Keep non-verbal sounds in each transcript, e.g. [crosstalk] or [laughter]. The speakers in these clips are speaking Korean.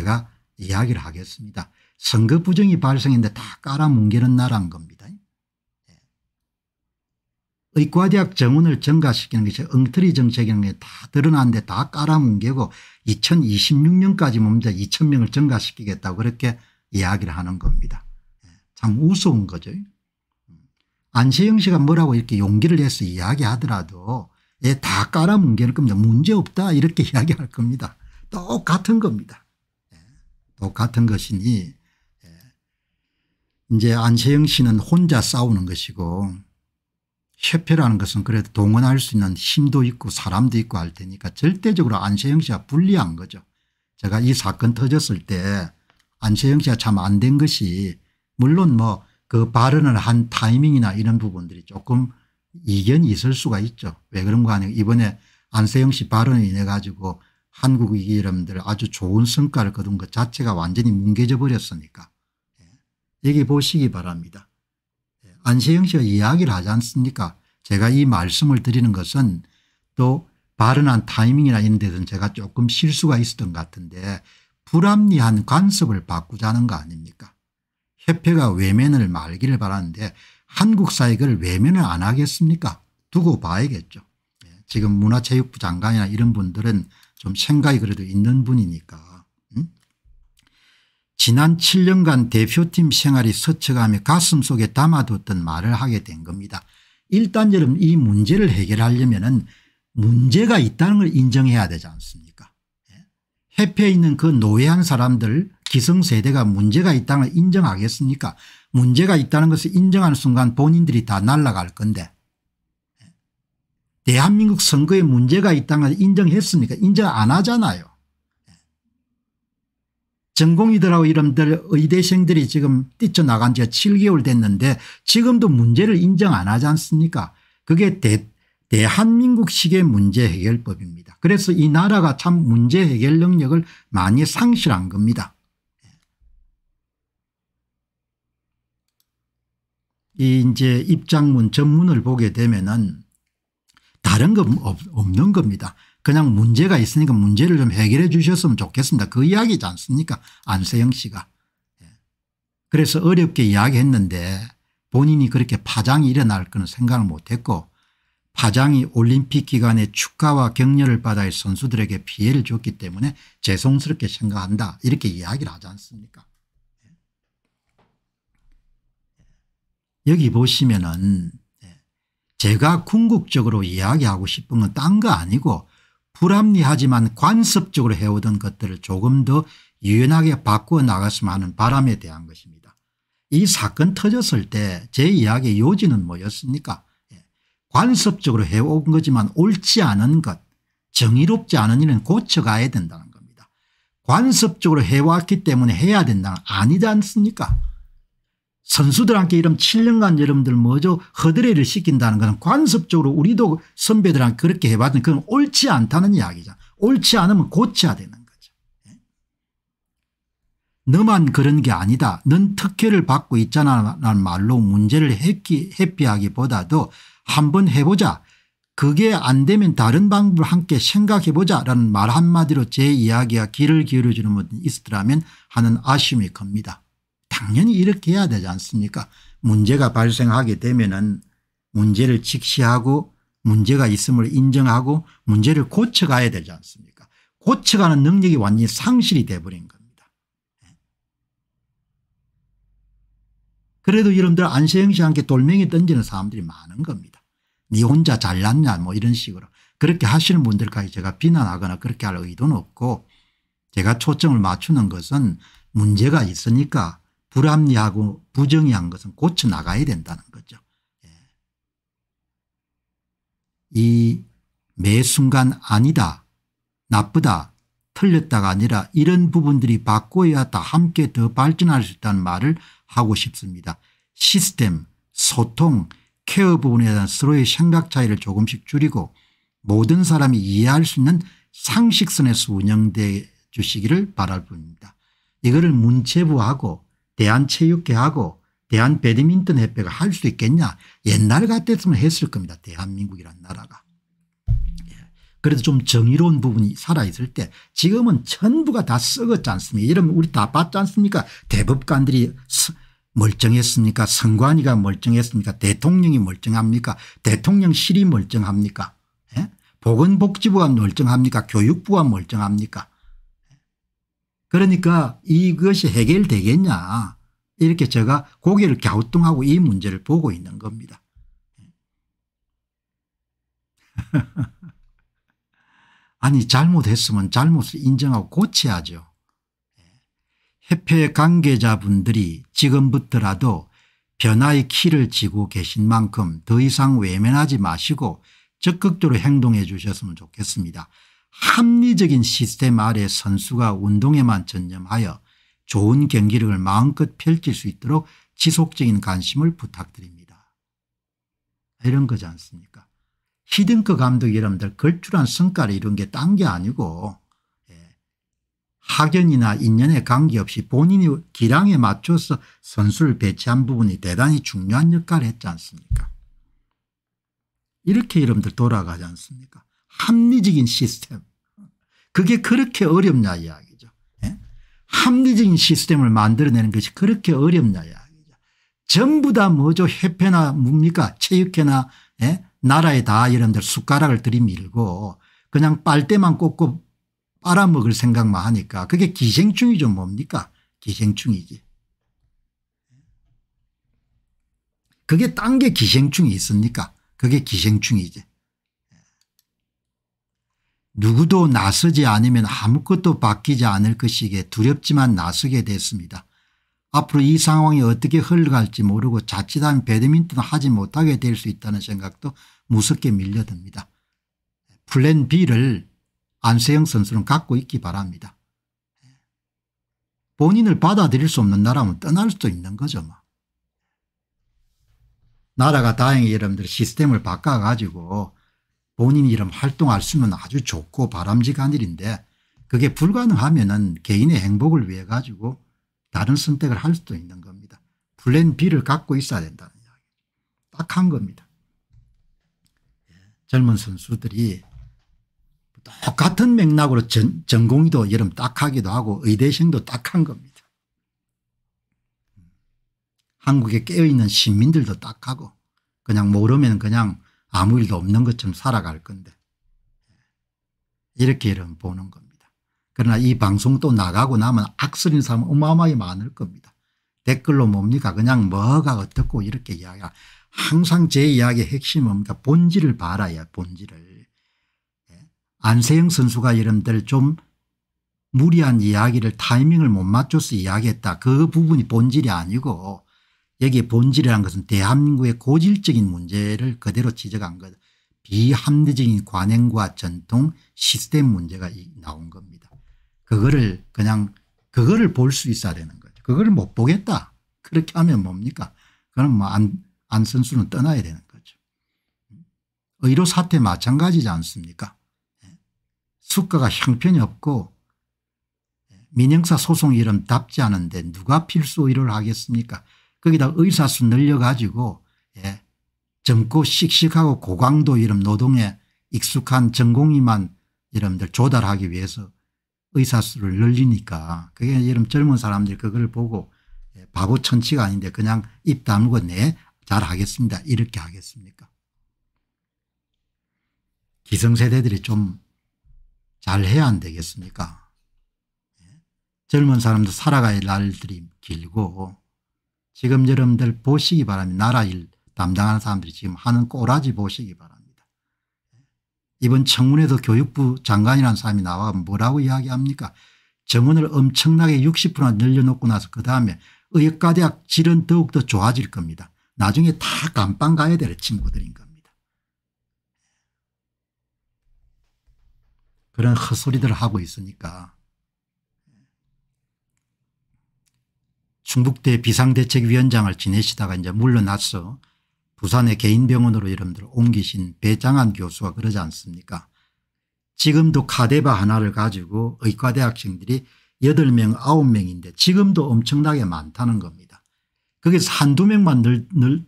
제가 이야기를 하겠습니다. 선거 부정이 발생했는데 다 깔아뭉개는 나라인 겁니다. 예. 의과대학 정원을 증가시키는 것이 엉터리 정책이라는 게다 드러났는데 다 깔아뭉개고 2026년까지 뭡니2 0명을 증가시키겠다고 그렇게 이야기를 하는 겁니다. 예. 참 우스운 거죠. 음. 안세영 씨가 뭐라고 이렇게 용기를 내서 이야기하더라도 예, 다 깔아뭉개는 겁니다. 문제없다 이렇게 [laughs] 이야기할 겁니다. 똑같은 겁니다. 똑같은 것이니 예, 이제 안세영 씨는 혼자 싸우는 것이고 협회라는 것은 그래도 동원할 수 있는 힘도 있고 사람도 있고 할 테니까 절대적으로 안세영 씨가 불리한 거죠. 제가 이 사건 터졌을 때 안세영 씨가 참 안 된 것이 물론 뭐 그 발언을 한 타이밍이나 이런 부분들이 조금 이견이 있을 수가 있죠. 왜 그런 거아니에 이번에 안세영 씨 발언에 인해 가지고 한국이 여러분들 아주 좋은 성과를 거둔 것 자체가 완전히 뭉개져 버렸으니까 예. 여기 보시기 바랍니다. 예. 안세영 씨가 이야기를 하지 않습니까 제가 이 말씀을 드리는 것은 또 발언한 타이밍이나 이런 데서는 제가 조금 실수가 있었던 것 같은데 불합리한 관습을 바꾸자는 거 아닙니까 협회가 외면을 말기를 바라는데 한국 사회 그걸 외면을 안 하겠습니까 두고 봐야겠죠. 예. 지금 문화체육부 장관이나 이런 분들은 좀 생각이 그래도 있는 분이니까 지난 7년간 대표팀 생활이 서쳐가며 가슴속에 담아뒀던 말을 하게 된 겁니다. 일단 여러분 이 문제를 해결하려면 은 문제가 있다는 걸 인정해야 되지 않습니까 예? 해패에 있는 그 노예한 사람들 기성세대가 문제가 있다는 걸 인정하겠습니까 문제가 있다는 것을 인정하는 순간 본인들이 다 날아갈 건데 대한민국 선거에 문제가 있다는 걸 인정했습니까 인정 안 하잖아요. 전공이들하고 이런들 의대생들이 지금 뛰쳐나간 지가 7개월 됐는데 지금도 문제를 인정 안 하지 않습니까 그게 대, 대한민국식의 문제 해결법입니다. 그래서 이 나라가 참 문제 해결 능력을 많이 상실한 겁니다. 이 이제 입장문 전문을 보게 되면은 다른 건 없는 겁니다. 그냥 문제가 있으니까 문제를 좀 해결해 주셨으면 좋겠습니다. 그 이야기지 않습니까 안세영 씨가. 예. 그래서 어렵게 이야기했는데 본인이 그렇게 파장이 일어날 거는 생각을 못했고 파장이 올림픽 기간에 축하와 격려를 받아야 선수들에게 피해를 줬기 때문에 죄송스럽게 생각한다 이렇게 이야기를 하지 않습니까 예. 여기 보시면은 제가 궁극적으로 이야기하고 싶은 건 딴 거 아니고 불합리하지만 관습적으로 해오던 것들을 조금 더 유연하게 바꾸어 나갔으면 하는 바람에 대한 것입니다. 이 사건 터졌을 때 제 이야기의 요지는 뭐였습니까 예. 관습적으로 해온 거지만 옳지 않은 것 정의롭지 않은 일은 고쳐가야 된다는 겁니다. 관습적으로 해왔기 때문에 해야 된다는 아니지 않습니까 선수들한테 이런 7년간 여러분들 뭐죠 허드레를 시킨다는 것은 관습적으로 우리도 선배들한테 그렇게 해봤는데 그건 옳지 않다는 이야기죠. 옳지 않으면 고쳐야 되는 거죠. 예? 너만 그런 게 아니다. 넌 특혜를 받고 있잖아 라는 말로 문제를 해피, 하기보다도 한번 해보자. 그게 안 되면 다른 방법을 함께 생각해보자 라는 말 한마디로 제 이야기와 귀를 기울여주는 분이 있었더라면 하는 아쉬움이 큽니다. 당연히 이렇게 해야 되지 않습니까 문제가 발생하게 되면은 문제를 직시하고 문제가 있음을 인정하고 문제를 고쳐가야 되지 않습니까 고쳐가는 능력이 완전히 상실이 돼버린 겁니다. 예. 그래도 여러분들 안세영 씨 함께 돌멩이 던지는 사람들이 많은 겁니다. 네 혼자 잘났냐 뭐 이런 식으로 그렇게 하시는 분들까지 제가 비난하거나 그렇게 할 의도는 없고 제가 초점을 맞추는 것은 문제가 있으니까 불합리하고 부정의한 것은 고쳐나가야 된다는 거죠. 예. 이매 순간 아니다 나쁘다 틀렸다가 아니라 이런 부분들이 바꿔야 다 함께 더 발전할 수 있다는 말을 하고 싶습니다. 시스템 소통 케어 부분에 대한 서로의 생각 차이를 조금씩 줄이고 모든 사람이 이해할 수 있는 상식선에서 운영돼 주시기를 바랄 뿐입니다. 이거를 문체부하고 대한체육회하고 대한배드민턴협회가 할 수 있겠냐 옛날 같았으면 했을 겁니다. 대한민국이란 나라가. 예. 그래도 좀 정의로운 부분이 살아있을 때 지금은 전부가 다 썩었지 않습니까 이러면 우리 다 봤지 않습니까 대법관들이 멀쩡했습니까 선관위가 멀쩡했습니까 대통령이 멀쩡합니까 대통령실이 멀쩡합니까 예? 보건복지부가 멀쩡합니까 교육부가 멀쩡합니까 그러니까 이것이 해결되겠냐 이렇게 제가 고개를 갸우뚱하고 이 문제를 보고 있는 겁니다. [laughs] 아니 잘못했으면 잘못을 인정하고 고쳐야죠. 협회 관계자분들이 지금부터라도 변화의 키를 쥐고 계신 만큼 더 이상 외면하지 마시고 적극적으로 행동해 주셨으면 좋겠습니다. 합리적인 시스템 아래 선수가 운동에만 전념하여 좋은 경기력을 마음껏 펼칠 수 있도록 지속적인 관심을 부탁드립니다. 이런 거지 않습니까 히든크 감독 여러분들 걸출한 성과를 이룬 게 딴 게 아니고 예, 학연이나 인연에 관계없이 본인이 기량에 맞춰서 선수를 배치한 부분이 대단히 중요한 역할을 했지 않습니까 이렇게 여러분들 돌아가지 않습니까 합리적인 시스템. 그게 그렇게 어렵냐 이야기죠. 예? 합리적인 시스템을 만들어내는 것이 그렇게 어렵냐 이야기죠. 전부 다 뭐죠. 협회나 뭡니까 체육회나 예? 나라에 다 여러분들 숟가락을 들이밀고 그냥 빨대만 꽂고 빨아먹을 생각만 하니까 그게 기생충이죠 뭡니까 기생충이지. 그게 딴 게 기생충이 있습니까 그게 기생충이지. 누구도 나서지 않으면 아무것도 바뀌지 않을 것이기에 두렵지만 나서게 됐습니다. 앞으로 이 상황이 어떻게 흘러갈지 모르고 자칫하면 배드민턴 하지 못하게 될 수 있다는 생각도 무섭게 밀려듭니다. 플랜 B를 안세영 선수는 갖고 있기 바랍니다. 본인을 받아들일 수 없는 나라면 떠날 수도 있는 거죠. 뭐. 나라가 다행히 여러분들 시스템을 바꿔가지고 본인 이름 활동할 수 있는 아주 좋고 바람직한 일인데 그게 불가능하면 은 개인의 행복을 위해 가지고 다른 선택을 할 수도 있는 겁니다. 플랜 B를 갖고 있어야 된다는 이야기. 딱 한 겁니다. 예, 젊은 선수들이 똑같은 맥락으로 전, 전공의도 여름 딱하기도 하고 의대생도 딱 한 겁니다. 한국에 깨어있는 시민들도 딱하고 그냥 모르면 그냥 아무 일도 없는 것처럼 살아갈 건데 이렇게 이런 보는 겁니다. 그러나 이 방송 또 나가고 나면 악설인 사람 어마어마하게 많을 겁니다. 댓글로 뭡니까 그냥 뭐가 어떻고 이렇게 이야기 항상 제 이야기의 핵심은 본질을 봐라야 본질을. 예? 안세영 선수가 여러분들 좀 무리한 이야기를 타이밍을 못 맞춰서 이야기했다. 그 부분이 본질이 아니고 여기에 본질이라는 것은 대한민국의 고질적인 문제를 그대로 지적한 것 비합리적인 관행과 전통 시스템 문제가 나온 겁니다. 그거를 그냥 그거를 볼 수 있어야 되는 거죠. 그거를 못 보겠다. 그렇게 하면 뭡니까 그건 뭐 안, 안선수는 떠나야 되는 거죠. 의료 사태 마찬가지지 않습니까 예. 수가가 형편이 없고 예. 민영사 소송 이름 답지 않은데 누가 필수 의료를 하겠습니까 거기다 의사수 늘려가지고 예, 젊고 씩씩하고 고강도 이런 노동에 익숙한 전공이만 여러분들 조달하기 위해서 의사수를 늘리니까 그게 여러분 젊은 사람들이 그걸 보고 예, 바보 천치가 아닌데 그냥 입 다물고 네 잘하겠습니다 이렇게 하겠습니까 기성세대들이 좀 잘해야 안 되겠습니까 예, 젊은 사람도 살아갈 날들이 길고 지금 여러분들 보시기 바랍니다. 나라 일 담당하는 사람들이 지금 하는 꼬라지 보시기 바랍니다. 이번 청문회도 교육부 장관이라는 사람이 나와 뭐라고 이야기합니까 정원을 엄청나게 60%나 늘려놓고 나서 그 다음에 의과대학 질은 더욱더 좋아질 겁니다. 나중에 다 감방 가야 될 친구들인 겁니다. 그런 헛소리들 을 하고 있으니까 충북대 비상대책위원장을 지내시다가 이제 물러났어 부산의 개인병원으로 여러분들 옮기신 배장한 교수가 그러지 않습니까 지금도 카데바 하나를 가지고 의과대 학생들이 8명 9명인데 지금도 엄청나게 많다는 겁니다. 거기서 한두 명만 늘, 늘,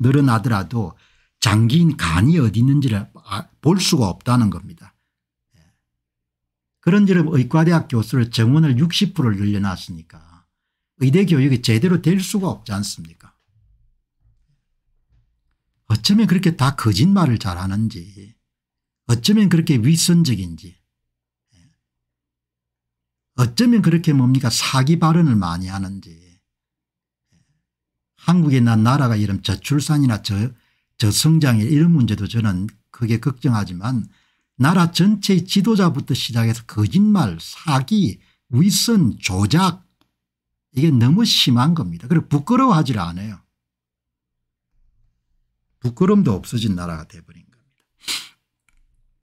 늘어나더라도 장기인 간이 어디 있는지를 아, 볼 수가 없다는 겁니다. 그런지름 의과대학 교수를 정원을 60%를 늘려놨으니까 의대 교육이 제대로 될 수가 없지 않습니까 어쩌면 그렇게 다 거짓말을 잘하는지 어쩌면 그렇게 위선적인지 어쩌면 그렇게 뭡니까 사기 발언을 많이 하는지 한국에 난 나라가 이런 저출산이나 저, 저성장 이런 문제도 저는 크게 걱정하지만 나라 전체의 지도자부터 시작해서 거짓말 사기 위선 조작 이게 너무 심한 겁니다. 그리고 부끄러워하지 않아요. 부끄럼도 없어진 나라가 돼버린